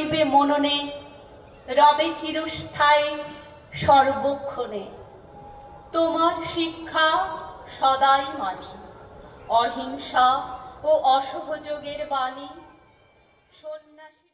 দেবে মননে রবে চিরস্থায়ী সর্বক্ষণে তোমার শিক্ষা সদাই মানি অহিংসা ও অসহযোগের বাণী সন্ন্যাসী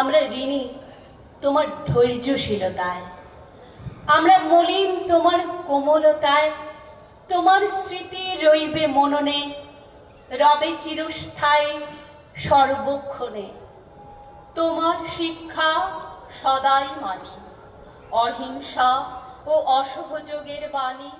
আমরা ঋণী তোমার ধৈর্যশীলতায় আমরা মলিন তোমার কোমলতায় তোমার স্মৃতি রইবে মননে রবে চিরস্থায়ী সর্বক্ষণে তোমার শিক্ষা সদাই মানি অহিংসা ও অসহযোগের বাণী